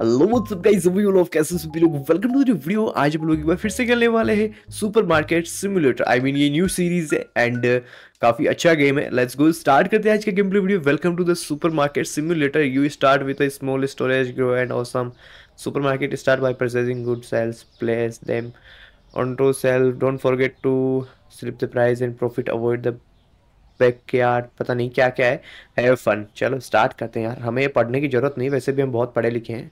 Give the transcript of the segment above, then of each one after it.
Hello guys सभी लोग कैसे सभी लोग वेलकम टू द वीडियो आज हम लोग एक बार फिर से खेलने वाले हैं supermarket market simulator I mean ये न्यू सीरीज है एंड uh, काफी अच्छा गेम है लेट्स गो स्टार्ट करते हैं आज का game play video welcome to the supermarket market simulator you start with a small storage grow and awesome supermarket start by purchasing good sales place them on to sell don't forget to slip the price and profit avoid the back yard पता नहीं क्या क्या है have fun चलो start करते हैं यार हमें पढ़ने की जरूरत नहीं वैसे भी हम बहुत पढ़े लिखे हैं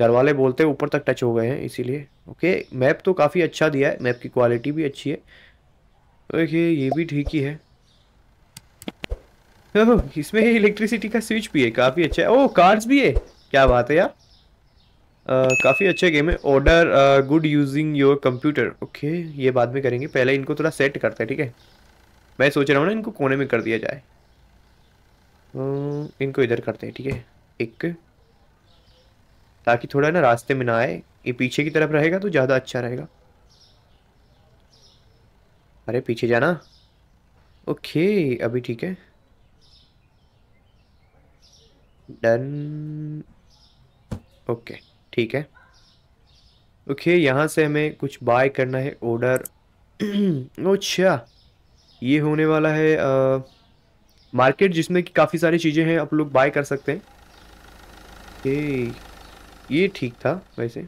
घर वाले बोलते हैं ऊपर तक टच हो गए हैं इसीलिए ओके मैप तो काफ़ी अच्छा दिया है मैप की क्वालिटी भी अच्छी है तो देखिए ये भी ठीक ही है तो इसमें इलेक्ट्रिसिटी का स्विच भी है काफ़ी अच्छा है ओह कार्ड्स भी है क्या बात है यार काफ़ी अच्छे गेम है order good using your computer okay ये बाद में करेंगे पहले इनको थोड़ा सेट करते हैं ठीक है मैं सोच रहा हूँ ना इनको कोने में कर दिया जाए uh, इनको इधर करते हैं ठीक है एक ताकि थोड़ा ना रास्ते में ना आए ये पीछे की तरफ रहेगा तो ज़्यादा अच्छा रहेगा अरे पीछे जाना ओके अभी ठीक है डन ओके ठीक है ओके यहाँ से हमें कुछ बाय करना है ऑर्डर अच्छा ये होने वाला है आ, मार्केट जिसमें कि काफ़ी सारी चीज़ें हैं आप लोग बाय कर सकते हैं ओके ये ठीक था वैसे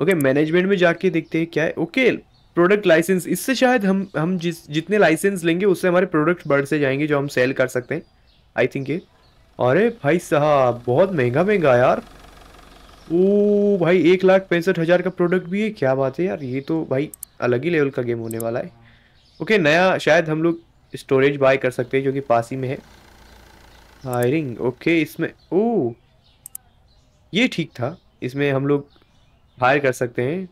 ओके मैनेजमेंट में जाके देखते हैं क्या है ओके प्रोडक्ट लाइसेंस इससे शायद हम हम जिस जितने लाइसेंस लेंगे उससे हमारे प्रोडक्ट बढ़ से जाएंगे जो हम सेल कर सकते हैं आई थिंक ये अरे भाई साहब बहुत महंगा महंगा यार ओ भाई एक लाख पैंसठ हज़ार का प्रोडक्ट भी है क्या बात है यार ये तो भाई अलग ही लेवल का गेम होने वाला है ओके नया शायद हम लोग स्टोरेज बाय कर सकते हैं जो कि पास ही में है हायरिंग ओके इसमें ओ ये ठीक था इसमें हम लोग हायर कर सकते हैं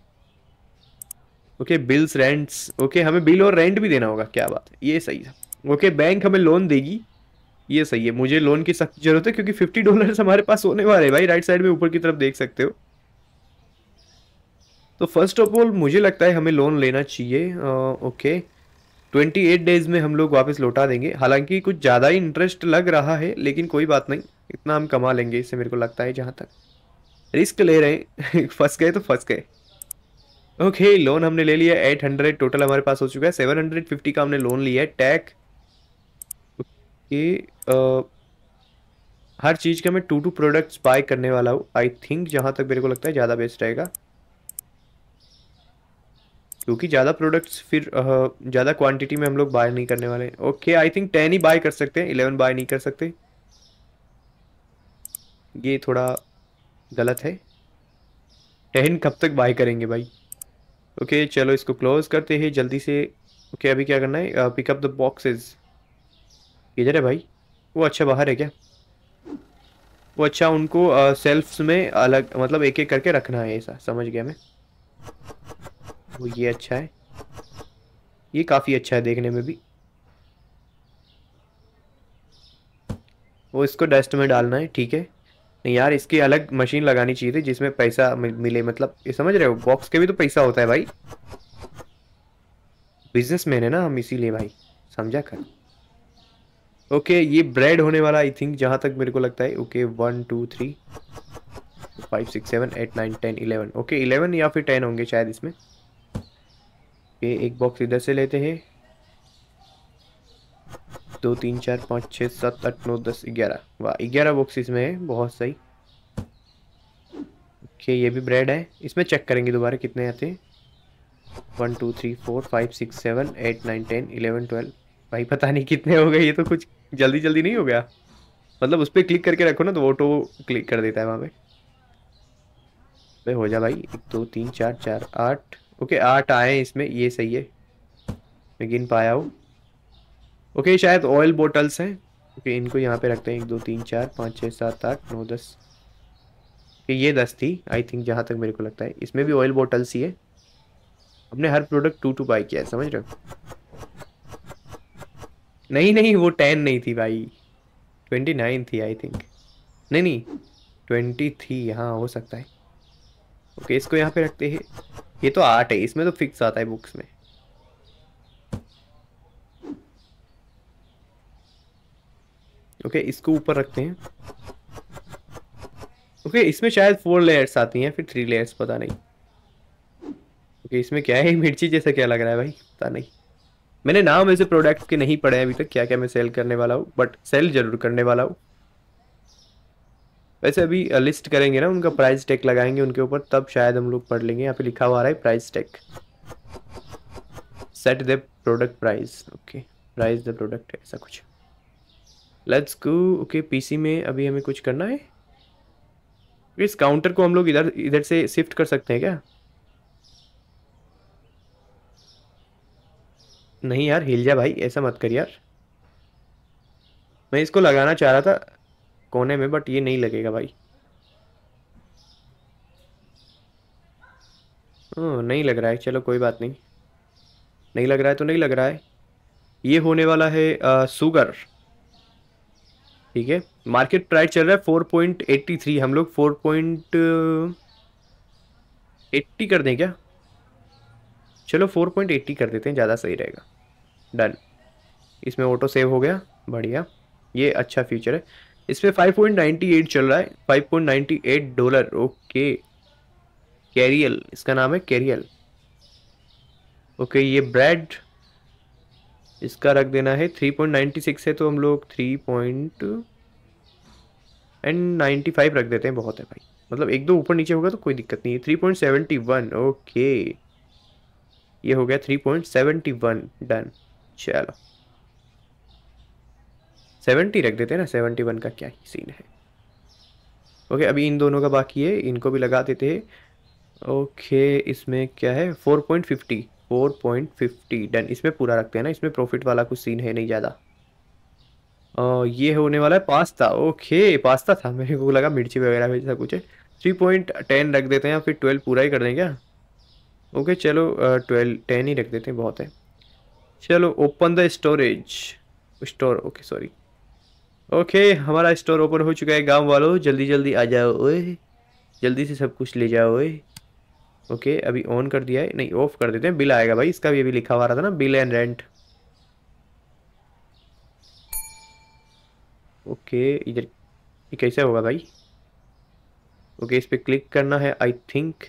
ओके बिल्स रेंट्स ओके हमें बिल और रेंट भी देना होगा क्या बात है ये सही था ओके बैंक हमें लोन देगी ये सही है मुझे लोन की सख्त जरूरत है क्योंकि फिफ्टी डॉलर्स हमारे पास होने वाले हैं भाई राइट साइड में ऊपर की तरफ देख सकते हो तो फर्स्ट ऑफ ऑल मुझे लगता है हमें लोन लेना चाहिए ओके ट्वेंटी एट डेज में हम लोग वापस लौटा देंगे हालांकि कुछ ज़्यादा ही इंटरेस्ट लग रहा है लेकिन कोई बात नहीं इतना हम कमा लेंगे इससे मेरे को लगता है जहाँ तक रिस्क ले रहे हैं फंस गए तो फंस गए ओके लोन हमने ले लिया एट हंड्रेड टोटल हमारे पास हो चुका है सेवन हंड्रेड फिफ्टी का हमने लोन लिया है टैक ओके हर चीज़ का मैं टू टू प्रोडक्ट्स बाय करने वाला हूँ आई थिंक जहाँ तक मेरे को लगता है ज़्यादा बेस्ट रहेगा क्योंकि ज़्यादा प्रोडक्ट्स फिर ज़्यादा क्वांटिटी में हम लोग बाय नहीं करने वाले ओके आई थिंक टेन ही बाय कर सकते हैं इलेवन बाय नहीं कर सकते ये थोड़ा गलत है टहन कब तक बाय करेंगे भाई ओके okay, चलो इसको क्लोज करते हैं जल्दी से ओके okay, अभी क्या करना है पिकअप द बॉक्सेस इधर है भाई वो अच्छा बाहर है क्या वो अच्छा उनको सेल्फ्स में अलग मतलब एक एक करके रखना है ऐसा समझ गया मैं वो ये अच्छा है ये काफ़ी अच्छा है देखने में भी वो इसको डस्ट में डालना है ठीक है नहीं यार इसकी अलग मशीन लगानी चाहिए थी जिसमें पैसा मिले मतलब ये समझ रहे हो बॉक्स के भी तो पैसा होता है भाई बिजनेसमैन है ना हम इसीलिए भाई समझा कर ओके ये ब्रेड होने वाला आई थिंक जहाँ तक मेरे को लगता है okay one two three five six seven eight nine ten eleven okay eleven या फिर टेन होंगे शायद इसमें ओके एक बॉक्स इधर से लेते हैं दो तीन चार पाँच छः सात आठ नौ दस ग्यारह वाह ग्यारह बॉक्सेस में है बहुत सही ओके ये भी ब्रेड है इसमें चेक करेंगे दोबारा कितने आते हैं one two three four five six seven eight nine ten eleven twelve भाई पता नहीं कितने हो गए ये तो कुछ जल्दी जल्दी नहीं हो गया मतलब उस पर क्लिक करके रखो ना तो वो तो क्लिक कर देता है वहाँ पे पे हो जा भाई एक दो तीन चार चार आठ ओके आठ आए इसमें ये सही है मैं गिन पाया हूँ ओके शायद ऑयल बोटल्स हैं ओके इनको यहाँ पे रखते हैं एक दो तीन चार पाँच छः सात आठ नौ दस ओके ये दस थी आई थिंक जहाँ तक मेरे को लगता है इसमें भी ऑयल बोटल्स ही है हमने हर प्रोडक्ट टू टू बाई किया है समझ रहे हो नहीं नहीं वो टेन नहीं थी भाई ट्वेंटी नाइन थी आई थिंक नहीं नहीं ट्वेंटी थी हाँ हो सकता है ओके इसको यहाँ पे रखते हैं ये तो आठ है इसमें तो फिक्स आता है बुक्स में ओके इसको ऊपर रखते हैं ओके इसमें शायद फोर लेयर्स आती हैं फिर थ्री लेयर्स पता नहीं ओके इसमें क्या है मिर्ची जैसा क्या लग रहा है भाई पता नहीं मैंने नाम ऐसे प्रोडक्ट के नहीं पढ़े अभी तक क्या क्या मैं सेल करने वाला हूँ बट सेल जरूर करने वाला हूँ वैसे अभी लिस्ट करेंगे ना उनका प्राइस टैग लगाएंगे उनके ऊपर तब शायद हम लोग पढ़ लेंगे यहाँ पे लिखा हुआ रहा है price tag set the product price okay price the product ऐसा कुछ लेट्स गो ओके पीसी में अभी हमें कुछ करना है इस काउंटर को हम लोग इधर इधर से शिफ्ट कर सकते हैं क्या नहीं यार हिल जा भाई ऐसा मत कर यार मैं इसको लगाना चाह रहा था कोने में बट ये नहीं लगेगा भाई ओ, नहीं लग रहा है चलो कोई बात नहीं नहीं लग रहा है तो नहीं लग रहा है ये होने वाला है आ, सुगर ठीक है मार्केट प्राइस चल रहा है फोर पॉइंट एट्टी थ्री हम लोग फोर पॉइंट एट्टी कर दें क्या चलो फोर पॉइंट एट्टी कर देते हैं ज़्यादा सही रहेगा डन इसमें ऑटो सेव हो गया बढ़िया ये अच्छा फीचर है इस पर फाइव पॉइंट नाइन्टी एट चल रहा है five point ninety eight dollar okay cereal इसका नाम है कैरियल ओके ये ब्रेड इसका रख देना है थ्री पॉइंट नाइन्टी सिक्स है तो हम लोग three point and ninety five रख देते हैं बहुत है भाई मतलब एक दो ऊपर नीचे होगा तो कोई दिक्कत नहीं है three point seventy one okay ये हो गया three point seventy one done चलो सेवेंटी रख देते हैं ना सेवेंटी वन का क्या ही सीन है ओके अभी इन दोनों का बाकी है इनको भी लगा देते हैं ओके इसमें क्या है four point fifty four point fifty done इसमें पूरा रखते हैं ना इसमें प्रॉफिट वाला कुछ सीन है नहीं ज़्यादा ये होने वाला है पास्ता ओके पास्ता था मेरे को लगा मिर्ची वगैरह में सब कुछ है थ्री पॉइंट टेन रख देते हैं या फिर ट्वेल्व पूरा ही कर देंगे क्या ओके चलो ट्वेल्व टेन ही रख देते हैं बहुत है चलो open the storage store okay sorry okay हमारा स्टोर ओपन हो चुका है गांव वालों जल्दी जल्दी आ जाओ ओए जल्दी से सब कुछ ले जाओ ओए ओके अभी ऑन कर दिया है नहीं ऑफ कर देते हैं बिल आएगा भाई इसका भी अभी लिखा हुआ रहा था ना बिल एंड रेंट ओके इधर ये कैसे होगा भाई ओके इस पर क्लिक करना है आई थिंक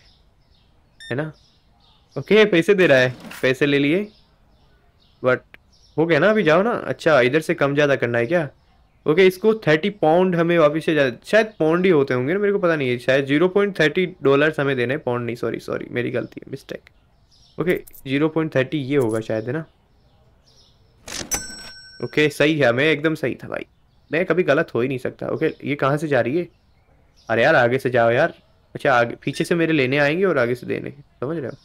है ना ओके पैसे दे रहा है पैसे ले लिए बट हो गया ना अभी जाओ ना अच्छा इधर से कम ज़्यादा करना है क्या ओके इसको थर्टी पाउंड हमें वापिस से शायद पाउंड ही होते होंगे ना मेरे को पता नहीं है शायद जीरो पॉइंट थर्टी डॉलर्स हमें देने हैं पाउंड नहीं सॉरी सॉरी मेरी गलती है mistake okay zero point thirty ये होगा शायद है ना ओके सही है मैं एकदम सही था भाई मैं कभी गलत हो ही नहीं सकता ओके ये कहाँ से जा रही है अरे यार आगे से जाओ यार अच्छा आगे पीछे से मेरे लेने आएंगे और आगे से देने समझ रहे हो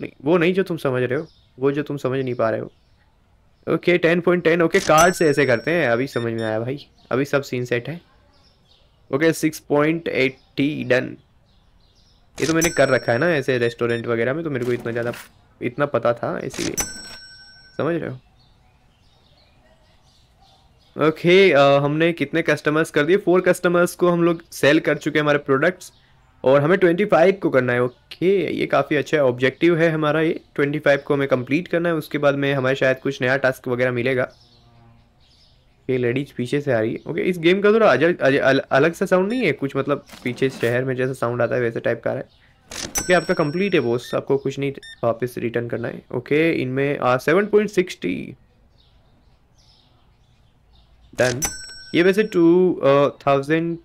नहीं वो नहीं जो तुम समझ रहे हो वो जो तुम समझ नहीं पा रहे हो okay ten point ten okay card से ऐसे करते हैं अभी समझ में आया भाई अभी सब सीन सेट है okay six point eighty done ये तो मैंने कर रखा है ना ऐसे रेस्टोरेंट वगैरह में तो मेरे को इतना ज़्यादा इतना पता था इसीलिए समझ रहे हो ओके okay, uh, हमने कितने कस्टमर्स कर दिए फोर कस्टमर्स को हम लोग सेल कर चुके हैं हमारे प्रोडक्ट्स और हमें 25 को करना है ओके ये काफ़ी अच्छा ऑब्जेक्टिव है हमारा ये 25 को हमें कंप्लीट करना है उसके बाद में हमें शायद कुछ नया टास्क वगैरह मिलेगा ये लेडीज पीछे से आ रही है ओके इस गेम का थोड़ा अलग सा साउंड नहीं है कुछ मतलब पीछे शहर में जैसा साउंड आता है वैसे टाइप का है ओके आपका कंप्लीट है बोस आपको कुछ नहीं वापस रिटर्न करना है ओके इनमें सेवन पॉइंट सिक्सटी डन ये वैसे टू थाउजेंड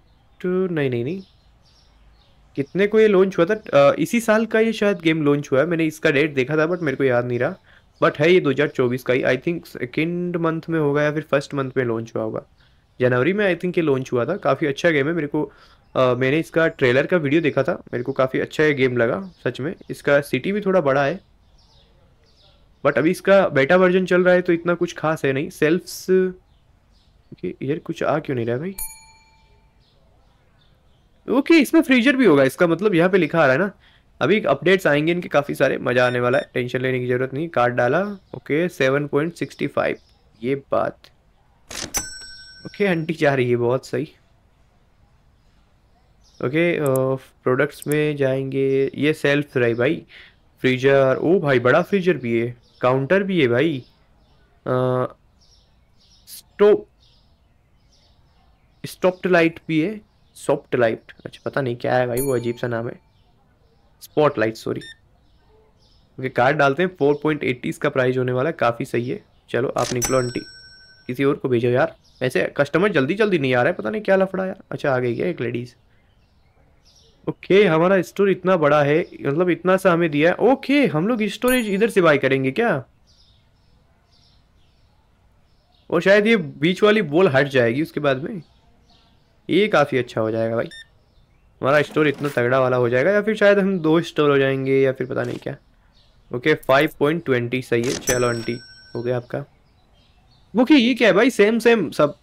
टू नहीं नहीं नहीं कितने को ये लॉन्च हुआ था इसी साल का ये शायद गेम लॉन्च हुआ है मैंने इसका डेट देखा था बट मेरे को याद नहीं रहा बट है ये 2024 का ही आई थिंक सेकेंड मंथ में होगा या फिर फर्स्ट मंथ में लॉन्च हुआ होगा जनवरी में आई थिंक ये लॉन्च हुआ था काफ़ी अच्छा गेम है मेरे को आ, मैंने इसका ट्रेलर का वीडियो देखा था मेरे को काफ़ी अच्छा ये गेम लगा सच में इसका सिटी भी थोड़ा बड़ा है बट अभी इसका बेटा वर्जन चल रहा है तो इतना कुछ खास है नहीं सेल्फ्स इधर कुछ आ क्यों नहीं रहा भाई ओके इसमें फ्रीजर भी होगा इसका मतलब यहाँ पे लिखा आ रहा है ना अभी अपडेट्स आएंगे इनके काफ़ी सारे मज़ा आने वाला है टेंशन लेने की ज़रूरत नहीं कार्ड डाला okay seven point sixty five ये बात ओके आंटी जा रही है बहुत सही ओके प्रोडक्ट्स में जाएंगे ये सेल्फ रही भाई फ्रीजर ओ भाई बड़ा फ्रीजर भी है काउंटर भी है भाई स्टोव स्टॉप्ड लाइट भी है सॉफ्ट लाइट अच्छा पता नहीं क्या है भाई वो अजीब सा नाम है spotlight sorry okay card डालते हैं फोर पॉइंट एट्टी इसका प्राइस होने वाला है काफ़ी सही है चलो आप निकलो आंटी किसी और को भेजो यार ऐसे कस्टमर जल्दी जल्दी नहीं आ रहा है पता नहीं क्या लफड़ा यार अच्छा आ गई है एक लेडीज़ ओके okay, हमारा स्टोर इतना बड़ा है मतलब इतना सा हमें दिया है ओके okay, हम लोग स्टोरेज इधर से बाय करेंगे क्या और शायद ये बीच वाली बॉल हट जाएगी उसके बाद में ये काफ़ी अच्छा हो जाएगा भाई हमारा स्टोर इतना तगड़ा वाला हो जाएगा या फिर शायद हम दो स्टोर हो जाएंगे या फिर पता नहीं क्या ओके फाइव पॉइंट ट्वेंटी सही है चलो आंटी हो गया आपका ओके ये क्या है भाई सेम सेम सब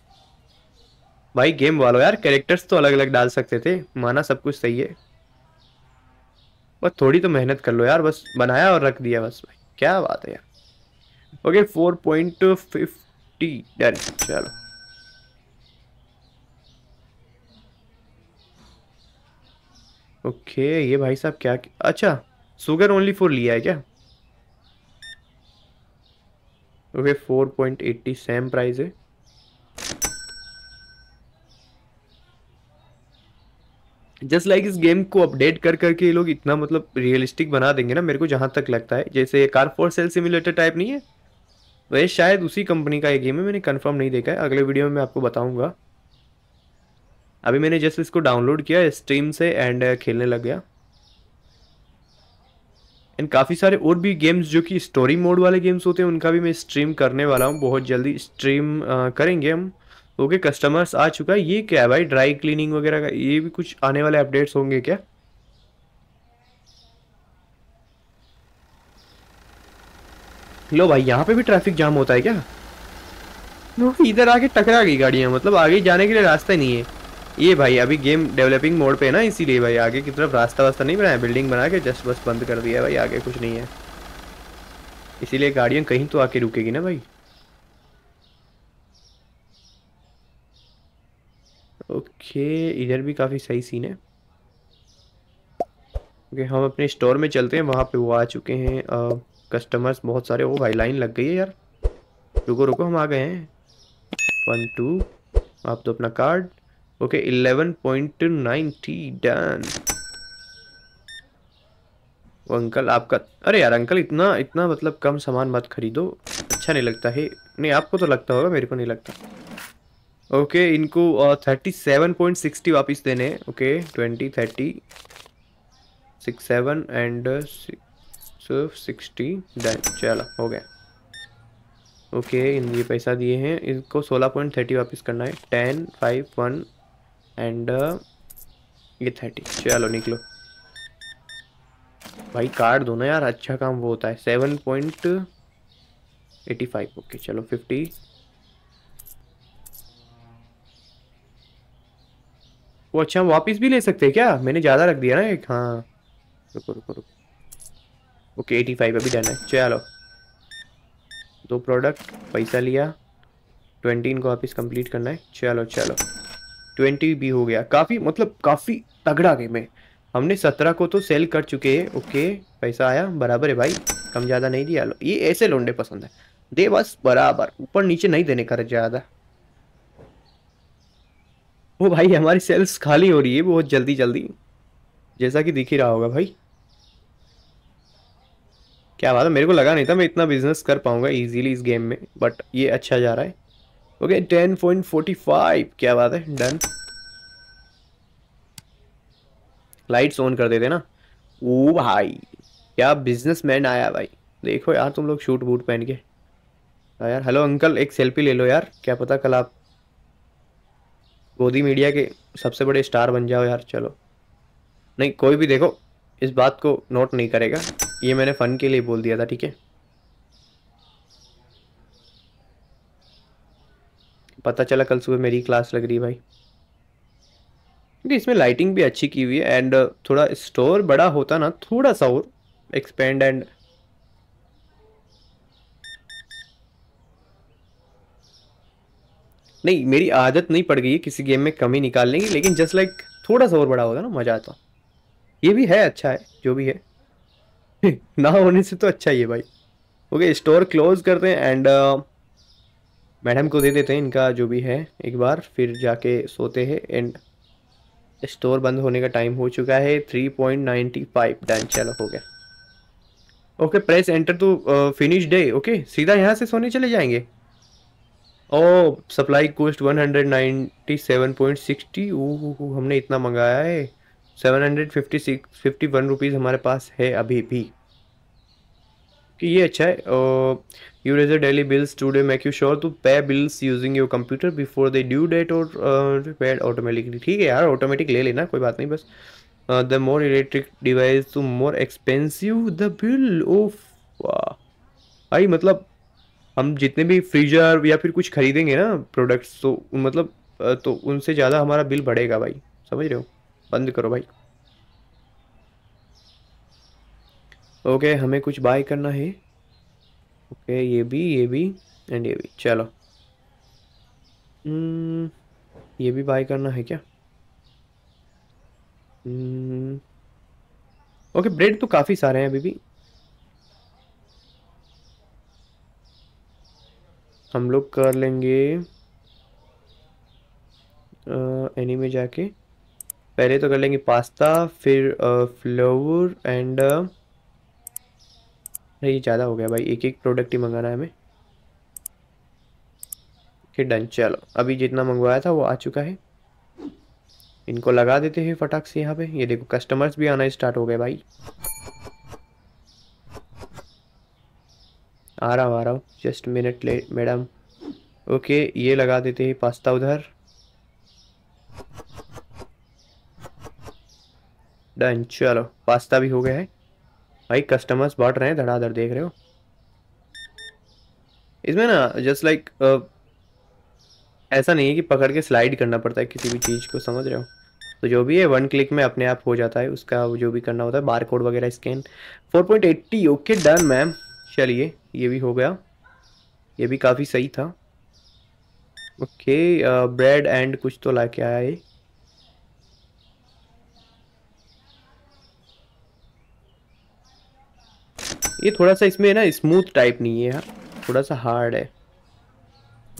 भाई गेम वालों यार कैरेक्टर्स तो अलग अलग डाल सकते थे माना सब कुछ सही है बस थोड़ी तो मेहनत कर लो यार बस बनाया और रख दिया बस भाई क्या बात है यार okay four point fifty done चलो ओके ये भाई साहब क्या अच्छा सुगर ओनली फोर लिया है क्या okay four point eighty same price है जस्ट लाइक like इस गेम को अपडेट कर करके ये लोग इतना मतलब रियलिस्टिक बना देंगे ना मेरे को जहाँ तक लगता है जैसे car for sale simulator type नहीं है वैसे शायद उसी कंपनी का ये गेम है मैंने कंफर्म नहीं देखा है अगले वीडियो में मैं आपको बताऊंगा अभी मैंने जस्ट इसको डाउनलोड किया स्ट्रीम से एंड uh, खेलने लग गया एंड काफ़ी सारे और भी गेम्स जो कि स्टोरी मोड वाले गेम्स होते हैं उनका भी मैं स्ट्रीम करने वाला हूँ बहुत जल्दी स्ट्रीम uh, करेंगे हम ओके कस्टमर्स आ चुका है ये क्या है भाई ड्राई क्लीनिंग वगैरह का ये भी कुछ आने वाले अपडेट्स होंगे क्या लो भाई यहाँ पे भी ट्रैफिक जाम होता है क्या इधर आके टकरा गई गाड़ियाँ मतलब आगे जाने के लिए रास्ता ही नहीं है ये भाई अभी गेम डेवलपिंग मोड पे है ना इसीलिए भाई आगे की तरफ रास्ता वास्ता नहीं बनाया बिल्डिंग बना के जस्ट बस बंद कर दिया भाई आगे कुछ नहीं है इसीलिए गाड़ियाँ कहीं तो आके रुकेगी ना भाई ओके इधर भी काफ़ी सही सीन है ओके हम अपने स्टोर में चलते हैं वहाँ पे वो आ चुके हैं आ, कस्टमर्स बहुत सारे वो भाई लाइन लग गई है यार रुको रुको हम आ गए हैं वन टू आप तो अपना card okay point ninety done uncle आपका अरे यार अंकल इतना इतना मतलब कम सामान मत खरीदो अच्छा नहीं लगता है नहीं आपको तो लगता होगा मेरे को नहीं लगता ओके okay, इनको थर्टी सेवन पॉइंट सिक्सटी वापिस देने okay twenty thirty six seven and sixty done चलो हो गया ओके okay, ये पैसा दिए हैं इनको सोलह पॉइंट थर्टी वापस करना है ten five one and uh, ये थर्टी चलो निकलो भाई कार्ड दो ना यार अच्छा काम वो होता है seven point eighty five okay चलो फिफ्टी वो अच्छा हम वापस भी ले सकते हैं क्या मैंने ज़्यादा रख दिया ना एक हाँ रुको रुको रुको ओके एटी फाइव अभी डन है चलो दो प्रोडक्ट पैसा लिया ट्वेंटीन को वापस कंप्लीट करना है चलो चलो ट्वेंटी भी हो गया काफ़ी मतलब काफ़ी तगड़ा गेम है हमने सत्रह को तो सेल कर चुके हैं ओके पैसा आया बराबर है भाई कम ज़्यादा नहीं दिया लो ये ऐसे लोंडे पसंद है दे बस बराबर ऊपर नीचे नहीं देने का ज़्यादा वो भाई हमारी सेल्स खाली हो रही है बहुत जल्दी जल्दी जैसा कि दिख ही रहा होगा भाई क्या बात है मेरे को लगा नहीं था मैं इतना बिजनेस कर पाऊंगा इजीली इस गेम में बट ये अच्छा जा रहा है okay ten point forty five क्या बात है डन लाइट्स ऑन कर देते ना ओ भाई क्या बिजनेसमैन आया भाई देखो यार तुम लोग शूट बूट पहन के हाँ यार हेलो अंकल एक सेल्फी ले लो यार क्या पता कल आप गोदी मीडिया के सबसे बड़े स्टार बन जाओ यार चलो नहीं कोई भी देखो इस बात को नोट नहीं करेगा ये मैंने फ़न के लिए बोल दिया था ठीक है पता चला कल सुबह मेरी क्लास लग रही है भाई इसमें लाइटिंग भी अच्छी की हुई है एंड uh, थोड़ा स्टोर बड़ा होता ना थोड़ा सा और एक्सपेंड एंड नहीं मेरी आदत नहीं पड़ गई है किसी गेम में कमी निकालने की लेकिन जस्ट लाइक थोड़ा सा और बड़ा होगा ना मज़ा आता ये भी है अच्छा है जो भी है ना होने से तो अच्छा ही है भाई ओके स्टोर क्लोज करते हैं एंड uh, मैडम को दे देते हैं इनका जो भी है एक बार फिर जाके सोते हैं एंड स्टोर बंद होने का टाइम हो चुका है three point ninety five done चलो हो गया okay press enter to finish day okay सीधा यहाँ से सोने चले जाएंगे ओ supply cost one hundred ninety seven point sixty वो हमने इतना मंगाया है seven hundred fifty six fifty one rupees हमारे पास है अभी भी कि ये अच्छा है uh, you raise daily bills today Make you sure to pay bills using your computer before the due date और पेड ऑटोमेटिकली ठीक है यार ऑटोमेटिक ले लेना कोई बात नहीं बस the more electric device to more expensive the bill of I मतलब हम जितने भी फ्रीजर या फिर कुछ खरीदेंगे ना प्रोडक्ट्स तो मतलब uh, तो उनसे ज़्यादा हमारा बिल बढ़ेगा भाई समझ रहे हो बंद करो भाई ओके okay, हमें कुछ बाय करना है ओके ये भी ये भी एंड ये भी चलो hmm, ये भी बाय करना है क्या ओके hmm, ब्रेड तो काफ़ी सारे हैं अभी भी हम लोग कर लेंगे एनी में जाके पहले तो कर लेंगे पास्ता फिर फ्लोर एंड नहीं ये ज़्यादा हो गया भाई एक एक प्रोडक्ट ही मंगाना है हमें ओके डन चलो अभी जितना मंगवाया था वो आ चुका है इनको लगा देते हैं फटाक से यहाँ पे ये देखो कस्टमर्स भी आना स्टार्ट हो गए भाई आ रहा हूँ आ रहा हूँ जस्ट मिनट ले मैडम ओके ये लगा देते हैं पास्ता उधर डन चलो पास्ता भी हो गया है भाई कस्टमर्स बढ़ रहे हैं धड़ाधड़ देख रहे हो इसमें ना जस्ट लाइक like, uh, ऐसा नहीं है कि पकड़ के स्लाइड करना पड़ता है किसी भी चीज़ को समझ रहे हो तो जो भी है वन क्लिक में अपने आप हो जाता है उसका जो भी करना होता है बार कोड वगैरह स्कैन 4.80 ओके डन मैम चलिए ये भी हो गया ये भी काफ़ी सही था ओके ब्रेड एंड कुछ तो ला के आया है ये थोड़ा सा इसमें ना स्मूथ टाइप नहीं है यार थोड़ा सा हार्ड है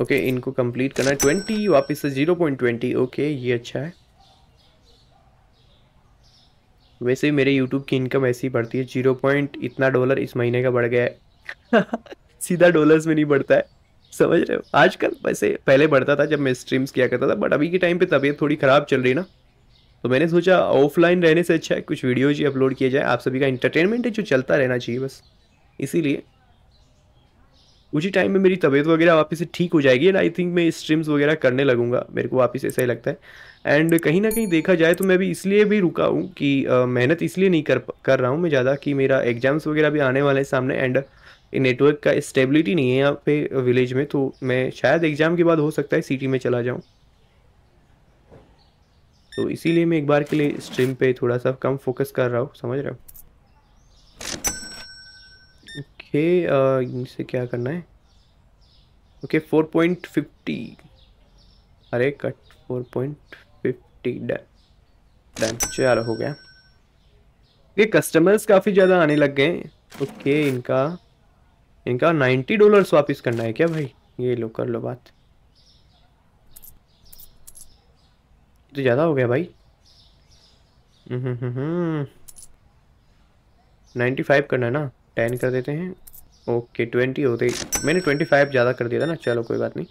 ओके okay, इनको कंप्लीट करना है ट्वेंटी वापस से जीरो पॉइंट ट्वेंटी ओके ये अच्छा है वैसे ही मेरे यूट्यूब की इनकम ऐसी ही बढ़ती है जीरो पॉइंट इतना डॉलर इस महीने का बढ़ गया है सीधा डॉलर्स में नहीं बढ़ता है समझ रहे हो आजकल वैसे पहले बढ़ता था जब मैं स्ट्रीम्स किया करता था बट अभी के टाइम पे तबीयत थोड़ी ख़राब चल रही ना तो मैंने सोचा ऑफलाइन रहने से अच्छा है कुछ वीडियोज ही अपलोड किए जाए आप सभी का इंटरटेनमेंट है जो चलता रहना चाहिए बस इसीलिए उसी टाइम में मेरी तबीयत वगैरह वापस से ठीक हो जाएगी एंड आई थिंक मैं स्ट्रीम्स वगैरह करने लगूंगा मेरे को वापस ऐसा ही लगता है एंड कहीं ना कहीं देखा जाए तो मैं भी इसलिए भी रुका हूँ कि मेहनत इसलिए नहीं कर कर रहा हूँ मैं ज़्यादा कि मेरा एग्जाम्स वगैरह भी आने वाले हैं सामने एंड नेटवर्क का स्टेबिलिटी नहीं है यहाँ पे विलेज में तो मैं शायद एग्ज़ाम के बाद हो सकता है सिटी में चला जाऊँ तो इसीलिए मैं एक बार के लिए स्ट्रीम पे थोड़ा सा कम फोकस कर रहा हूँ समझ रहे हो ओके इनसे क्या करना है ओके फोर पॉइंट फिफ्टी अरे cut four point fifty done done चलो हो गया ये कस्टमर्स काफ़ी ज़्यादा आने लग गए ओके इनका इनका नाइन्टी डॉलर्स वापस करना है क्या भाई ये लो कर लो बात तो ज़्यादा हो गया भाई नाइन्टी हम्म, फाइव हम्म, हम्म। करना है ना टेन कर देते हैं ओके ट्वेंटी होते मैंने ट्वेंटी फाइव ज़्यादा कर दिया था ना चलो कोई बात नहीं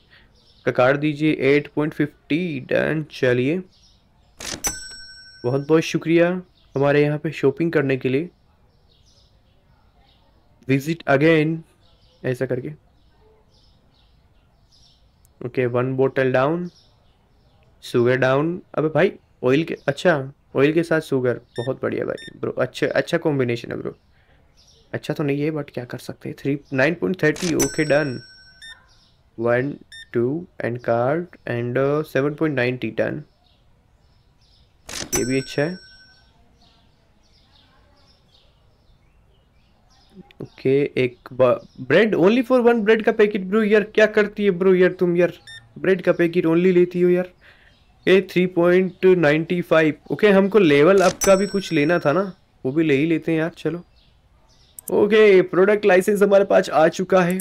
ककार दीजिए एट पॉइंट फिफ्टी डन चलिए बहुत बहुत शुक्रिया हमारे यहाँ पे शॉपिंग करने के लिए विजिट अगेन ऐसा करके okay one bottle down sugar down अबे भाई ऑयल के अच्छा ऑयल के साथ शुगर बहुत बढ़िया भाई ब्रो अच्छे अच्छा कॉम्बिनेशन है ब्रो अच्छा तो नहीं है बट क्या कर सकते हैं three nine point thirty okay done one two and card and seven point ninety done ये भी अच्छा है ओके okay, एक bread only for one bread का पैकेट ब्रो यार क्या करती है ब्रो यार तुम यार ब्रेड का पैकेट ओनली लेती हो यार ए three point ninety five okay हमको लेवल अप का भी कुछ लेना था ना वो भी ले ही लेते हैं यार चलो ओके प्रोडक्ट लाइसेंस हमारे पास आ चुका है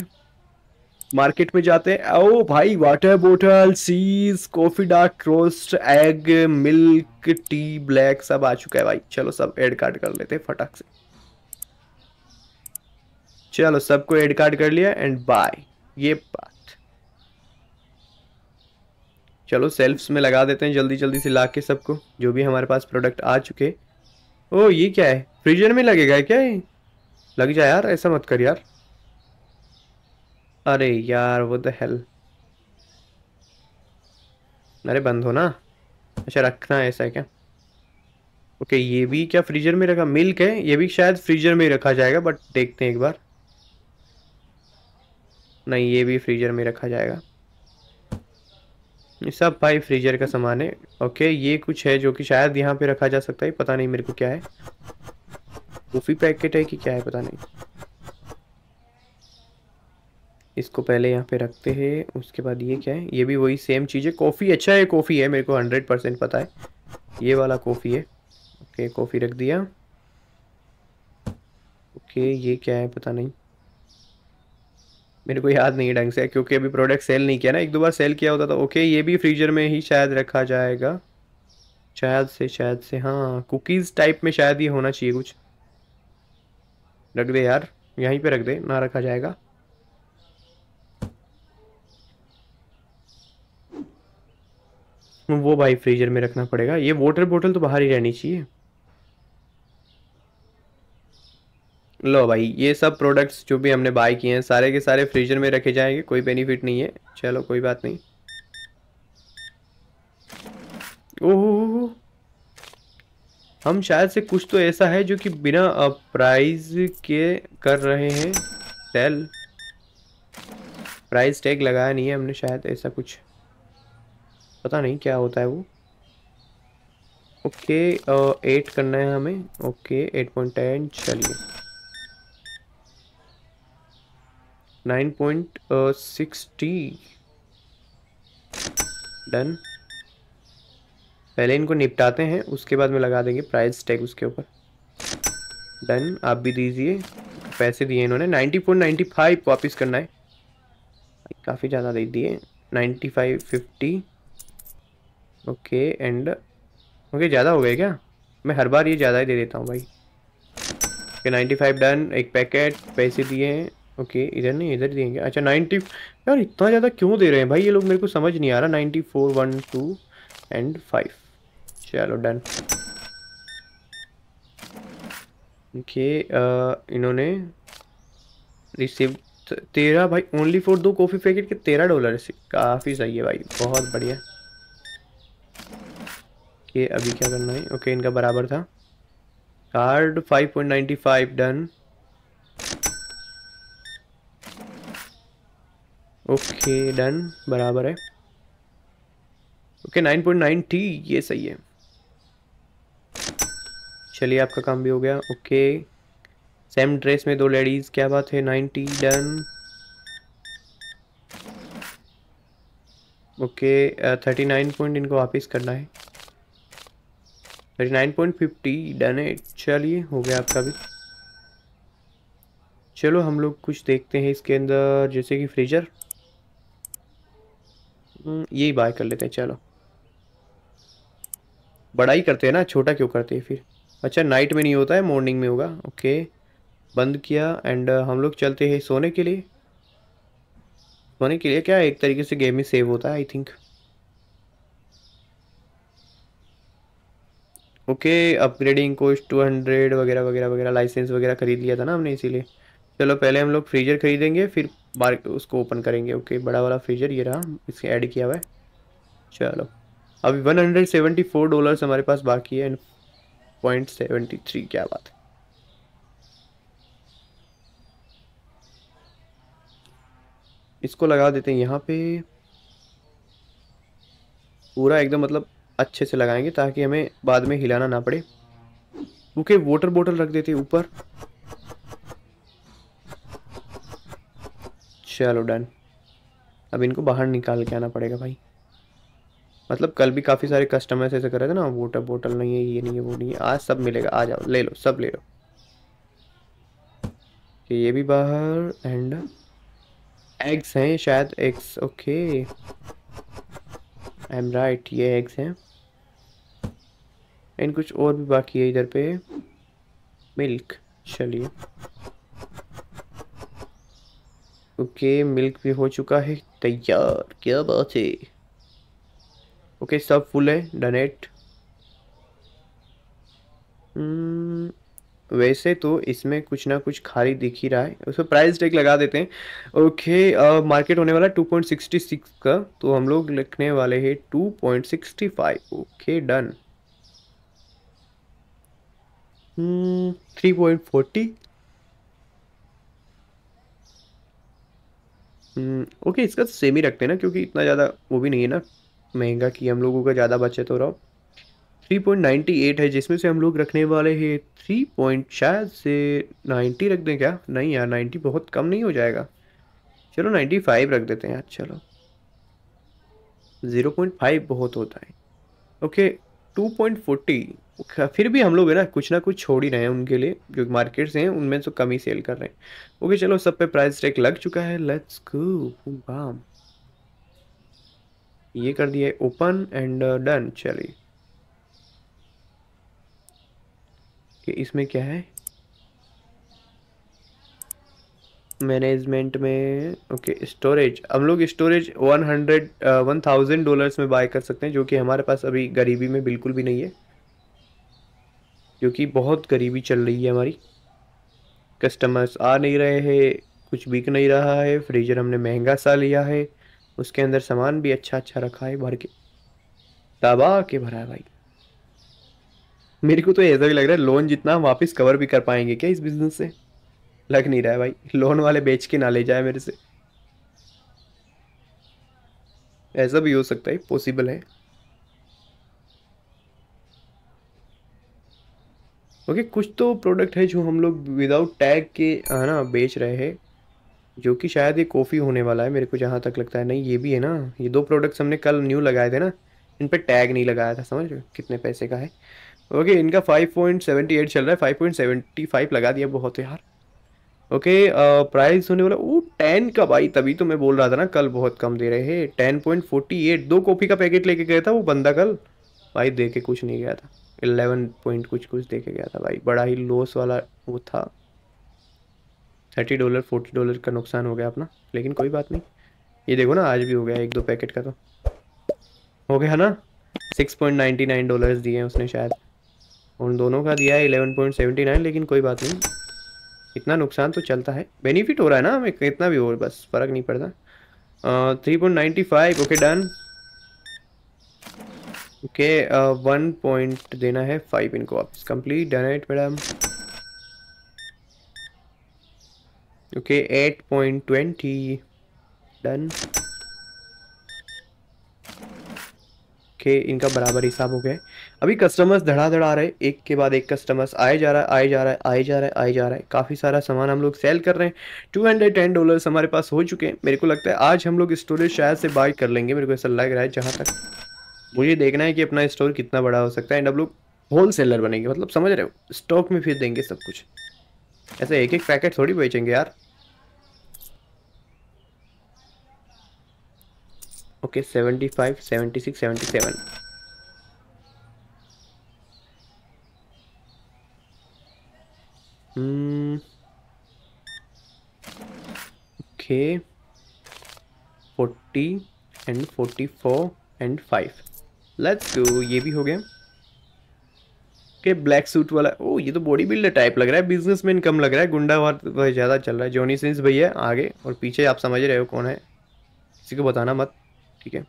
मार्केट में जाते हैं ओ भाई water bottle cheese coffee dark roast egg milk tea black सब आ चुका है भाई चलो सब एड कार्ड कर लेते हैं फटाक से चलो सबको एड कार्ड कर लिया एंड बाय ये बात चलो सेल्फ्स में लगा देते हैं जल्दी जल्दी से ला के सबको जो भी हमारे पास प्रोडक्ट आ चुके ओ ये क्या है फ्रीजर में लगेगा क्या ये लग जाए यार ऐसा मत कर यार अरे यार वो द हेल अरे बंद हो ना अच्छा रखना है ऐसा है क्या ओके ये भी क्या फ्रीजर में रखा मिल्क है ये भी शायद फ्रीजर में ही रखा जाएगा बट देखते हैं एक बार नहीं ये भी फ्रीजर में रखा जाएगा ये सब भाई फ्रीजर का सामान है ओके ये कुछ है जो कि शायद यहाँ पे रखा जा सकता है पता नहीं मेरे को क्या है कॉफ़ी पैकेट है कि क्या है पता नहीं इसको पहले यहाँ पे रखते हैं उसके बाद ये क्या है ये भी वही सेम चीज़ है कॉफ़ी अच्छा है कॉफ़ी है मेरे को हंड्रेड परसेंट पता है ये वाला कॉफ़ी है ओके कॉफ़ी रख दिया ओके ये क्या है पता नहीं मेरे को याद नहीं है ढंग से क्योंकि अभी प्रोडक्ट सेल नहीं किया ना एक दो बार सेल किया होता था ओके ये भी फ्रीजर में ही शायद रखा जाएगा शायद से शायद से हाँ कुकीज़ टाइप में शायद ये होना चाहिए कुछ रख दे यार यहीं पे रख दे ना रखा जाएगा वो भाई फ्रीजर में रखना पड़ेगा ये वाटर बोतल तो बाहर ही रहनी चाहिए लो भाई ये सब प्रोडक्ट्स जो भी हमने बाय किए हैं सारे के सारे फ्रीजर में रखे जाएंगे कोई बेनिफिट नहीं है चलो कोई बात नहीं ओह हम शायद से कुछ तो ऐसा है जो कि बिना प्राइस के कर रहे हैं सेल प्राइस टैग लगाया नहीं है हमने शायद ऐसा कुछ पता नहीं क्या होता है वो ओके एट करना है हमें ओके एट पॉइंट टेन चलिए नाइन पॉइंट सिक्सटी डन पहले इनको निपटाते हैं उसके बाद में लगा देंगे प्राइस टैग उसके ऊपर डन आप भी दीजिए पैसे दिए इन्होंने नाइन्टी फोर नाइन्टी फाइव वापस करना है काफ़ी ज़्यादा दे दिए ninety five fifty okay and okay ज़्यादा हो गया क्या मैं हर बार ये ज़्यादा ही दे देता हूँ भाई ओके नाइन्टी फाइव डन एक पैकेट पैसे दिए हैं ओके इधर नहीं इधर देंगे अच्छा नाइन्टी यार इतना ज़्यादा क्यों दे रहे हैं भाई ये लोग मेरे को समझ नहीं आ रहा ninety four one two and five चलो डन ओके uh, इन्होंने रिसीव तेरह भाई ओनली फॉर दो कॉफ़ी पैकेट के तेरह डॉलर से काफ़ी सही है भाई बहुत बढ़िया ओके अभी क्या करना है ओके इनका बराबर था card five point ninety five done okay done बराबर है okay nine point ninety ये सही है चलिए आपका काम भी हो गया ओके सेम ड्रेस में दो लेडीज़ क्या बात है ninety done okay thirty nine point इनको वापस करना है thirty nine point fifty done है चलिए हो गया आपका भी चलो हम लोग कुछ देखते हैं इसके अंदर जैसे कि फ्रीजर हम्म, यही बाय कर लेते हैं चलो बड़ा ही करते हैं ना छोटा क्यों करते हैं फिर अच्छा नाइट में नहीं होता है मॉर्निंग में होगा ओके बंद किया एंड uh, हम लोग चलते हैं सोने के लिए सोने के लिए क्या एक तरीके से गेम ही सेव होता है I think okay upgrading cost two hundred वगैरह वगैरह वगैरह लाइसेंस वगैरह खरीद लिया था ना हमने इसीलिए चलो पहले हम लोग फ्रीजर खरीदेंगे फिर बार उसको ओपन करेंगे ओके बड़ा वाला फ्रीजर ये रहा इसके ऐड किया हुआ है चलो अभी one hundred seventy four dollars हमारे पास बाकी है एंड पॉइंट सेवेंटी थ्री क्या बात है इसको लगा देते हैं यहाँ पे पूरा एकदम मतलब अच्छे से लगाएंगे ताकि हमें बाद में हिलाना ना पड़े ओके वाटर बोतल रख देते ऊपर चलो डन अब इनको बाहर निकाल के आना पड़ेगा भाई मतलब कल भी काफ़ी सारे कस्टमर्स ऐसे कर रहे थे ना वोटर बोटल नहीं है ये नहीं है वो नहीं है आज सब मिलेगा आ जाओ ले लो सब ले लो ये भी बाहर एंड एग्स हैं शायद eggs okay I am right ये एग्स हैं एंड कुछ और भी बाकी है इधर पे मिल्क चलिए ओके मिल्क भी हो चुका है तैयार क्या बात है ओके सब फुल है डनेट हम्म, वैसे तो इसमें कुछ ना कुछ खाली दिख ही रहा है उसमें प्राइस टेक लगा देते हैं ओके आ, मार्केट होने वाला 2.66 का तो हम लोग लिखने वाले हैं 2.65 okay done three point forty okay hmm, इसका सेम तो ही रखते हैं ना क्योंकि इतना ज़्यादा वो भी नहीं है ना महंगा कि हम लोगों का ज़्यादा बचत हो रहा हो थ्री पॉइंट नाइन्टी एट है जिसमें से हम लोग रखने वाले हैं थ्री पॉइंट शायद से नाइन्टी रख दें क्या नहीं यार नाइन्टी बहुत कम नहीं हो जाएगा चलो नाइन्टी फाइव रख देते हैं यार चलो ज़ीरो पॉइंट फाइव बहुत होता है ओके 2.40 फिर भी हम लोग है ना कुछ ना कुछ छोड़ ही रहे हैं उनके लिए जो मार्केट्स हैं उनमें तो कम ही सेल कर रहे हैं ओके चलो सब पे प्राइस टैग लग चुका है लेट्स गो बाम ये कर दिया ओपन एंड डन चलिए इसमें क्या है मैनेजमेंट में ओके स्टोरेज हम लोग storage one hundred one thousand dollars में बाय कर सकते हैं जो कि हमारे पास अभी गरीबी में बिल्कुल भी नहीं है क्योंकि बहुत गरीबी चल रही है हमारी कस्टमर्स आ नहीं रहे हैं कुछ बिक नहीं रहा है फ्रीजर हमने महंगा सा लिया है उसके अंदर सामान भी अच्छा अच्छा रखा है भर के दबा के भरा है भाई मेरे को तो ऐसा भी लग रहा है लोन जितना वापस कवर भी कर पाएंगे क्या इस बिज़नेस से लग नहीं रहा है भाई लोन वाले बेच के ना ले जाए मेरे से ऐसा भी हो सकता है पॉसिबल है ओके okay, कुछ तो प्रोडक्ट है जो हम लोग विदाउट टैग के है ना बेच रहे हैं जो कि शायद ये कॉफ़ी होने वाला है मेरे को जहाँ तक लगता है नहीं ये भी है ना ये दो प्रोडक्ट्स हमने कल न्यू लगाए थे ना इन पर टैग नहीं लगाया था समझ कितने पैसे का है ओके okay, इनका 5.78 चल रहा है 5.75 लगा दिया बहुत यार ओके प्राइस uh, होने वाला वो टेन का भाई तभी तो मैं बोल रहा था ना कल बहुत कम दे रहे हैं टेन पॉइंट फोर्टी एट दो कॉफ़ी का पैकेट लेके गया था वो बंदा कल भाई दे के कुछ नहीं गया था इलेवन पॉइंट कुछ कुछ दे के गया था भाई बड़ा ही लॉस वाला वो था थर्टी डॉलर फोर्टी डॉलर का नुकसान हो गया अपना लेकिन कोई बात नहीं ये देखो ना आज भी हो गया एक दो पैकेट का तो हो गया ना six point ninety nine dollar दिए हैं उसने शायद उन दोनों का दिया है इलेवन पॉइंट सेवेंटी नाइन लेकिन कोई बात नहीं इतना नुकसान तो चलता है बेनिफिट हो रहा है ना हमें कितना भी हो बस फ़र्क नहीं पड़ता three point ninety five okay done okay one point देना है फाइव इनको वापस complete done eight madam okay eight point twenty done के इनका बराबर हिसाब हो गया है अभी कस्टमर्स धड़ाधड़ आ रहे हैं एक के बाद एक कस्टमर्स आए जा रहा है आए जा रहा है आए जा रहा है आए जा रहा है काफ़ी सारा सामान हम लोग सेल कर रहे हैं टू हंड्रेड टेन डॉलर्स हमारे पास हो चुके हैं मेरे को लगता है आज हम लोग स्टोरेज शायद से बाय कर लेंगे मेरे को ऐसा लग रहा है जहाँ तक मुझे देखना है कि अपना स्टोर कितना बड़ा हो सकता है एंड अब लोग होल सेलर बनेंगे मतलब समझ रहे हो स्टॉक में फिर देंगे सब कुछ ऐसे एक एक पैकेट थोड़ी बेचेंगे यार okay seventy five seventy six seventy seven okay forty and forty four and five let's go ये भी हो गया के ब्लैक सूट वाला ओ oh, ये तो बॉडी बिल्डर टाइप लग रहा है बिजनेसमैन कम लग रहा है गुंडा ज़्यादा चल रहा है जॉनी सिंस भैया आगे और पीछे आप समझ रहे हो कौन है किसी को बताना मत ठीक है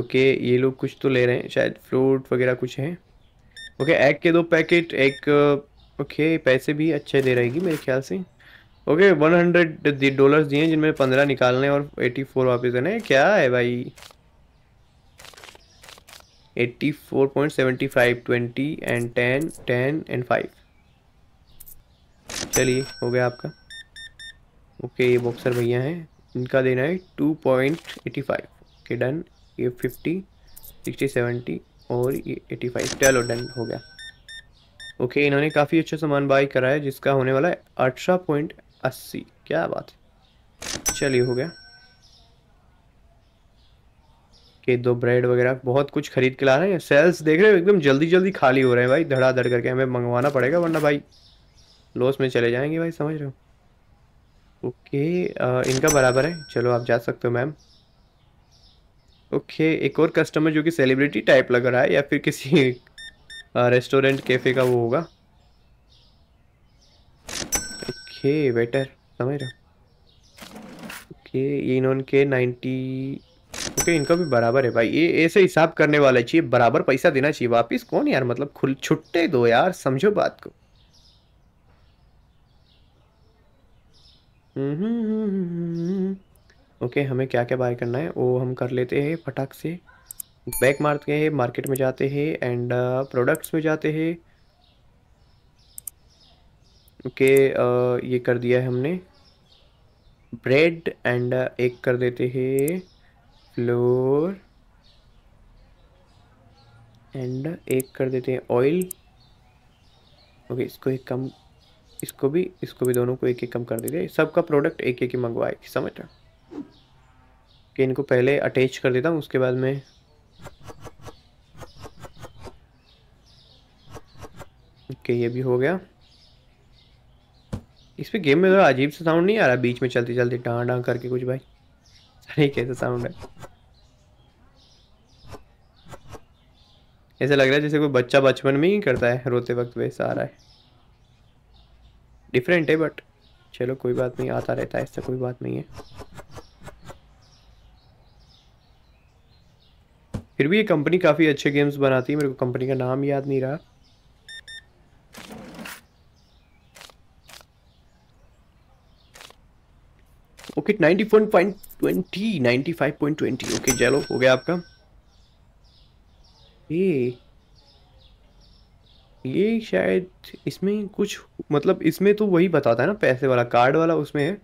ओके ये लोग कुछ तो ले रहे हैं शायद फ्रूट वगैरह कुछ है ओके एग के दो पैकेट एक ओके पैसे भी अच्छे दे रहेगी मेरे ख्याल से ओके वन हंड्रेड डॉलर दिए जिनमें पंद्रह निकालने और एटी फोर वापस देने क्या है भाई eighty four point seventy five twenty and ten ten and five चलिए हो गया आपका ओके ये बॉक्सर भैया हैं इनका देना है two point eighty five okay done ये फिफ्टी सिक्सटी सेवेंटी और ये एटी फाइव चलो डन हो गया ओके okay, इन्होंने काफ़ी अच्छा सामान बाई करा है जिसका होने वाला है अठारह पॉइंट अस्सी क्या बात है चलिए हो गया के दो ब्रेड वगैरह बहुत कुछ खरीद के ला रहे हैं सेल्स देख रहे हो एकदम जल्दी जल्दी खाली हो रहे हैं भाई धड़ाधड़ करके हमें मंगवाना पड़ेगा वरना भाई लॉस में चले जाएंगे भाई समझ रहे हो ओके आ, इनका बराबर है चलो आप जा सकते हो मैम ओके एक और कस्टमर जो कि सेलिब्रिटी टाइप लग रहा है या फिर किसी रेस्टोरेंट कैफ़े का वो होगा ओके वेटर समझ रहे ओके ये इन्होंने के नाइन्टी ओके इनका भी बराबर है भाई ये ऐसे हिसाब करने वाला चाहिए बराबर पैसा देना चाहिए वापस कौन यार मतलब खुल छुट्टे दो यार समझो बात को ओके हमें क्या क्या बाय करना है वो हम कर लेते हैं फटाक से बैक मारते हैं मार्केट में जाते हैं एंड प्रोडक्ट्स में जाते हैं ओके okay, ये कर दिया है हमने ब्रेड एंड एक कर देते हैं फ्लोर एंड एक कर देते हैं ऑयल ओके okay, इसको एक कम इसको भी इसको भी दोनों को एक एक कम कर दीजिए सबका प्रोडक्ट एक एक ही मंगवाए समझ रहे कि इनको पहले अटैच कर देता हूँ उसके बाद में ओके ये भी हो गया इस पर गेम में थोड़ा तो अजीब सा साउंड नहीं आ रहा बीच में चलते चलते डां डां करके कुछ भाई अरे कैसा साउंड है ऐसा लग रहा है जैसे कोई बच्चा बचपन में ही करता है रोते वक्त वैसा आ रहा है डिफरेंट है बट चलो कोई बात नहीं आता रहता है ऐसा कोई बात नहीं है फिर भी ये कंपनी काफ़ी अच्छे गेम्स बनाती है मेरे को कंपनी का नाम याद नहीं रहा okay ninety four point twenty ninety five point twenty okay चलो हो गया आपका ए ये शायद इसमें कुछ मतलब इसमें तो वही बताता है ना पैसे वाला कार्ड वाला उसमें है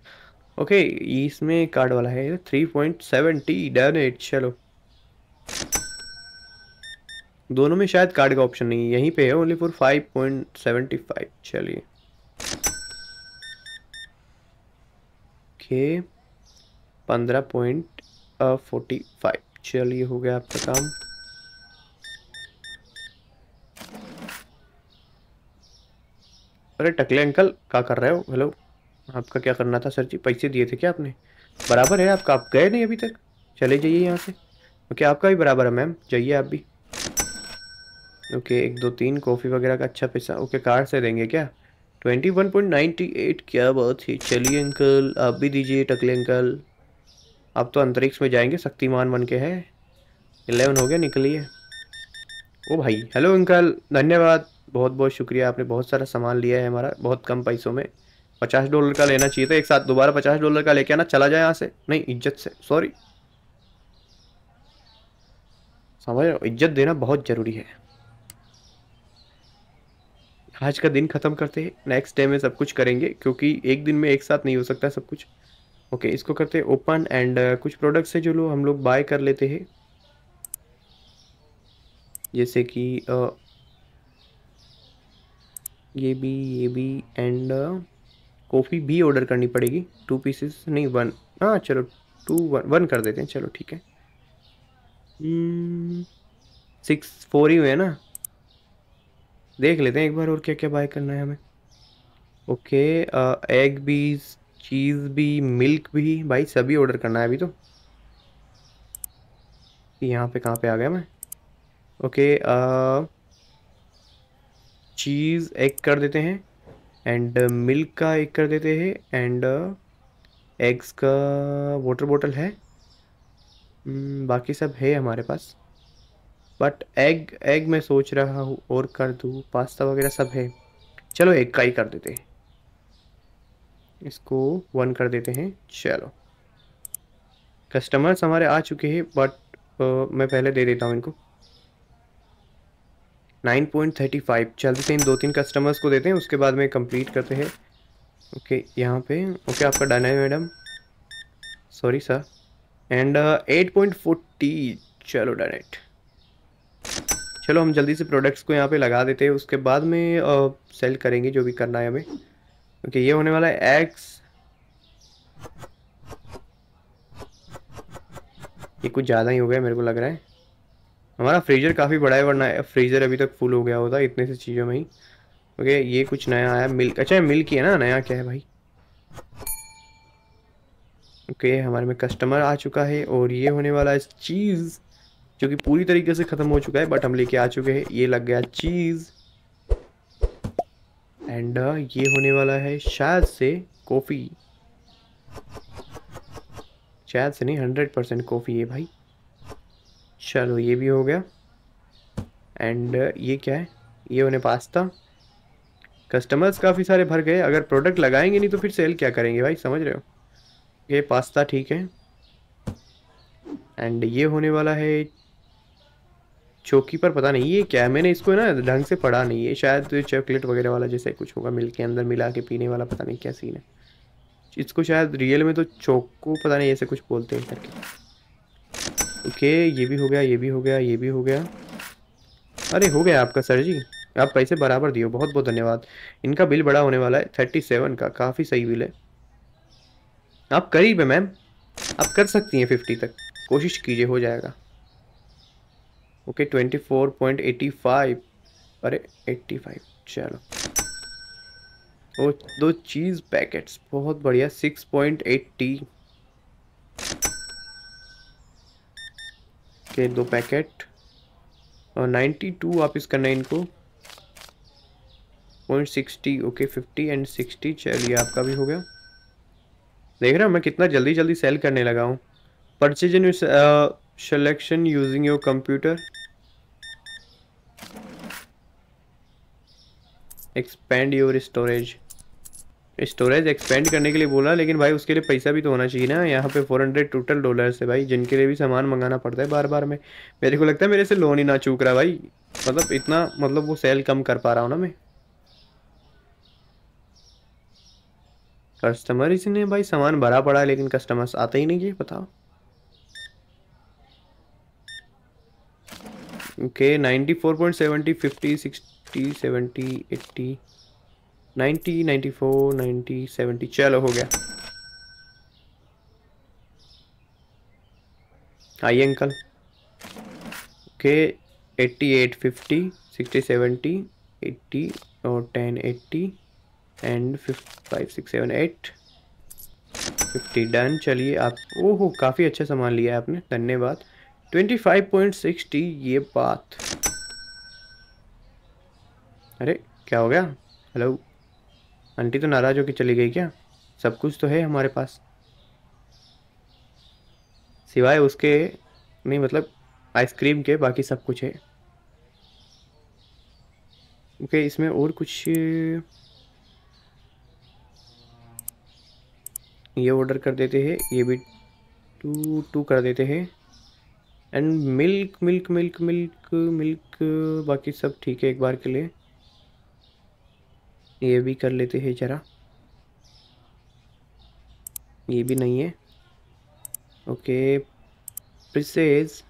ओके इसमें कार्ड वाला है three point seventy done eight चलो दोनों में शायद कार्ड का ऑप्शन नहीं है यहीं पे है only for five point seventy five चलिए ओके पंद्रह पॉइंट फोर्टी फाइव चलिए हो गया आपका काम अरे टकले अंकल क्या कर रहे हो हेलो आपका क्या करना था सर जी पैसे दिए थे क्या आपने बराबर है आपका आप गए नहीं अभी तक चले जाइए यहाँ से ओके आपका भी बराबर है मैम जाइए आप भी ओके एक दो तीन कॉफ़ी वगैरह का अच्छा पैसा ओके कार से देंगे क्या twenty one point ninety eight क्या बहुत ही चलिए अंकल आप भी दीजिए टकले अंकल आप तो अंतरिक्ष में जाएंगे शक्तिमान बन के हैं इलेवन हो गया निकलिए ओ भाई हेलो अंकल धन्यवाद बहुत बहुत शुक्रिया आपने बहुत सारा सामान लिया है हमारा बहुत कम पैसों में पचास डॉलर का लेना चाहिए था एक साथ दोबारा पचास डॉलर का लेके आना चला जाए यहाँ से नहीं इज्जत से सॉरी समझ रहे हो इज्जत देना बहुत ज़रूरी है आज का दिन ख़त्म करते हैं नेक्स्ट डे में सब कुछ करेंगे क्योंकि एक दिन में एक साथ नहीं हो सकता सब कुछ ओके okay, इसको करते हैं ओपन एंड uh, कुछ प्रोडक्ट्स है जो लोग हम लोग बाय कर लेते हैं जैसे कि uh, ये भी ये भी एंड कॉफ़ी uh, भी ऑर्डर करनी पड़ेगी टू पीसेस नहीं वन हाँ चलो टू वन वन कर देते हैं चलो ठीक है सिक्स hmm, फोर ही हुए ना देख लेते हैं एक बार और क्या क्या बाय करना है हमें ओके एग भी चीज़ भी मिल्क भी भाई सभी ऑर्डर करना है अभी तो यहाँ पे कहाँ पे आ गया मैं okay okay, uh, cheese egg कर देते हैं एंड मिल्क uh, का एग कर देते हैं एंड एग्स uh, का वाटर बॉटल है hmm, बाकी सब है हमारे पास बट एग एग मैं सोच रहा हूँ और कर दूँ पास्ता वगैरह सब है चलो एग का ही कर देते हैं इसको वन कर देते हैं चलो कस्टमर्स हमारे आ चुके हैं बट uh, मैं पहले दे देता हूँ इनको नाइन पॉइंट थर्टी फाइव चलते इन दो तीन कस्टमर्स को देते हैं उसके बाद में कंप्लीट करते हैं ओके यहाँ पे ओके आपका डन है madam sorry sir and eight point forty चलो डन इट चलो हम जल्दी से प्रोडक्ट्स को यहाँ पे लगा देते हैं उसके बाद में सेल uh, करेंगे जो भी करना है हमें ओके ये होने वाला है एक्स ये कुछ ज़्यादा ही हो गया मेरे को लग रहा है हमारा फ्रीज़र काफ़ी बड़ा है वरना फ्रीज़र अभी तक फुल हो गया होता इतने से चीज़ों में ही ओके ये कुछ नया आया मिल्क अच्छा मिल्क ही है ना नया क्या है भाई ओके हमारे में कस्टमर आ चुका है और ये होने वाला है चीज़ जो कि पूरी तरीके से ख़त्म हो चुका है बट हम लेके आ चुके हैं ये लग गया चीज़ एंड हाँ, ये होने वाला है शायद से कॉफ़ी शायद से नहीं हंड्रेड परसेंट कॉफ़ी है भाई चलो ये भी हो गया एंड uh, ये क्या है ये उन्हें पास्ता कस्टमर्स काफ़ी सारे भर गए अगर प्रोडक्ट लगाएंगे नहीं तो फिर सेल क्या करेंगे भाई समझ रहे हो ये पास्ता ठीक है एंड ये होने वाला है चौकी पर पता नहीं ये क्या है मैंने इसको ना ढंग से पढ़ा नहीं है शायद तो चॉकलेट वगैरह वाला जैसे कुछ होगा मिल के अंदर मिला के पीने वाला पता नहीं क्या सीन है इसको शायद रियल में तो चौको पता नहीं ऐसे कुछ बोलते हैं करके ओके ये भी हो गया ये भी हो गया ये भी हो गया अरे हो गया आपका सर जी आप पैसे बराबर दियो बहुत बहुत धन्यवाद इनका बिल बड़ा होने वाला है थर्टी सेवन का काफ़ी सही बिल है आप करीब है मैम आप कर सकती हैं फिफ्टी तक कोशिश कीजिए हो जाएगा okay twenty four point eighty five अरे एट्टी फाइव चलो ओ दो चीज़ पैकेट्स बहुत बढ़िया सिक्स पॉइंट एट्टी के दो पैकेट और नाइन्टी टू वापस करना है इनको point sixty okay fifty and sixty चलिए आपका भी हो गया देख रहे हो मैं कितना जल्दी जल्दी सेल करने लगा हूँ purchase in selection using your computer expand your storage storage expand करने के लिए बोला लेकिन भाई उसके लिए पैसा भी तो होना चाहिए ना यहाँ पे फोर हंड्रेड टोटल डॉलर है भाई जिनके लिए भी सामान मंगाना पड़ता है बार बार में मेरे को लगता है मेरे से लोन ही ना चूक रहा भाई मतलब इतना मतलब वो सेल कम कर पा रहा हूँ ना मैं कस्टमर इसने भाई सामान भरा पड़ा है लेकिन कस्टमर्स आते ही नहीं ये बताओ okay ninety four point seventy fifty sixty seventy eighty ninety ninety four ninety seventy चलो हो गया आइए uncle okay eighty eight fifty sixty seventy eighty और ten eighty and five six seven eight fifty done चलिए आप ओहो काफ़ी अच्छा सामान लिया है आपने धन्यवाद ट्वेंटी फाइव पॉइंट सिक्सटी ये बात अरे क्या हो गया हेलो आंटी तो नाराज़ होकर चली गई क्या सब कुछ तो है हमारे पास सिवाय उसके नहीं मतलब आइसक्रीम के बाकी सब कुछ है ओके okay, इसमें और कुछ ये ऑर्डर कर देते हैं ये भी टू टू कर देते हैं and milk milk milk milk milk बाकी सब ठीक है एक बार के लिए ये भी कर लेते हैं ज़रा ये भी नहीं है ओके प्रिसेज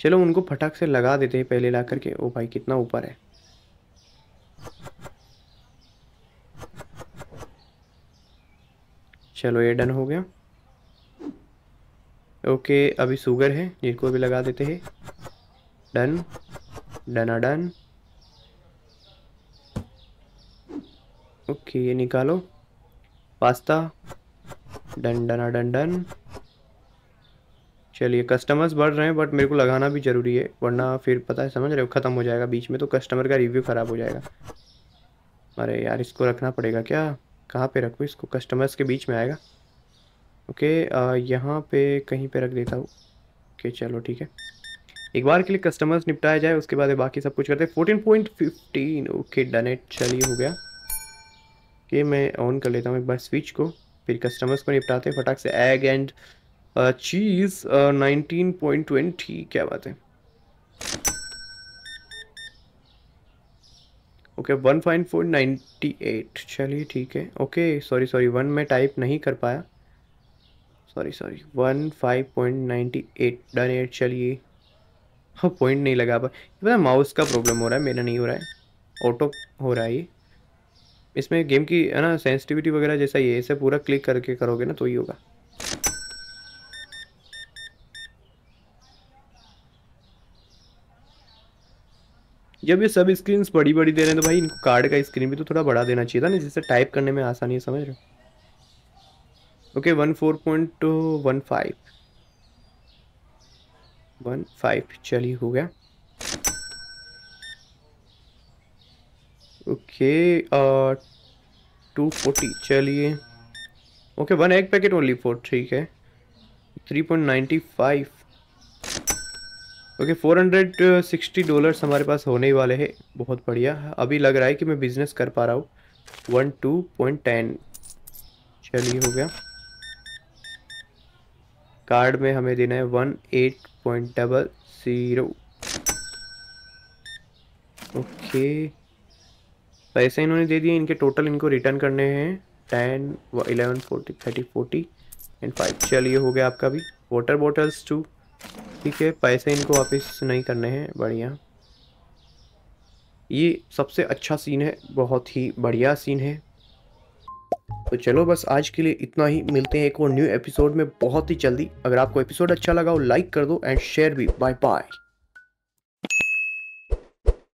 चलो उनको फटाक से लगा देते हैं पहले ला करके ओ भाई कितना ऊपर है चलो ये डन हो गया ओके अभी सुगर है जिनको भी लगा देते हैं डन डना डन ओके ये निकालो pasta done done done done चलिए कस्टमर्स बढ़ रहे हैं बट मेरे को लगाना भी ज़रूरी है वरना फिर पता है समझ रहे हो ख़त्म हो जाएगा बीच में तो कस्टमर का रिव्यू ख़राब हो जाएगा अरे यार इसको रखना पड़ेगा क्या कहाँ पे रखूँ इसको कस्टमर्स के बीच में आएगा ओके यहाँ पे कहीं पे रख देता हूँ ओके चलो ठीक है एक बार के लिए कस्टमर्स निपटाया जाए उसके बाद बाकी सब कुछ करते हैं fourteen point fifteen okay done it चलिए हो गया कि मैं ऑन कर लेता हूँ एक बार स्विच को फिर कस्टमर्स को निपटाते हैं फटाक से egg and cheese nineteen point twenty क्या बात है okay one point four ninety eight चलिए ठीक है ओके सॉरी सॉरी वन में टाइप नहीं कर पाया sorry sorry one five point ninety eight done eight चलिए हाँ पॉइंट नहीं लगा पा माउस का प्रॉब्लम हो रहा है मेरा नहीं हो रहा है ऑटो हो रहा है ये इसमें गेम की है ना सेंसिटिविटी वगैरह जैसा ये इसे पूरा क्लिक करके करोगे ना तो ही होगा जब ये सब स्क्रीन बड़ी बड़ी दे रहे हैं तो भाई इनको कार्ड का स्क्रीन भी तो थोड़ा बड़ा देना चाहिए था ना जिससे टाइप करने में आसानी है समझ रहे हो okay one four point two one five one five चलिए हो गया ओके टू फोर्टी चलिए okay one egg packet only four ठीक है three point ninety five okay four hundred sixty dollars हमारे पास होने ही वाले हैं बहुत बढ़िया अभी लग रहा है कि मैं बिज़नेस कर पा रहा हूँ वन टू पॉइंट टेन चलिए हो गया कार्ड में हमें देना है one eight point double zero okay पैसे इन्होंने दे दिए इनके टोटल इनको रिटर्न करने हैं ten eleven forty thirty forty and five चलिए हो गया आपका भी वाटर बॉटल्स टू ठीक है पैसे इनको वापस नहीं करने हैं बढ़िया ये सबसे अच्छा सीन है बहुत ही बढ़िया सीन है तो चलो बस आज के लिए इतना ही मिलते हैं एक और न्यू एपिसोड में बहुत ही जल्दी अगर आपको एपिसोड अच्छा लगा हो लाइक कर दो एंड शेयर भी बाय बाय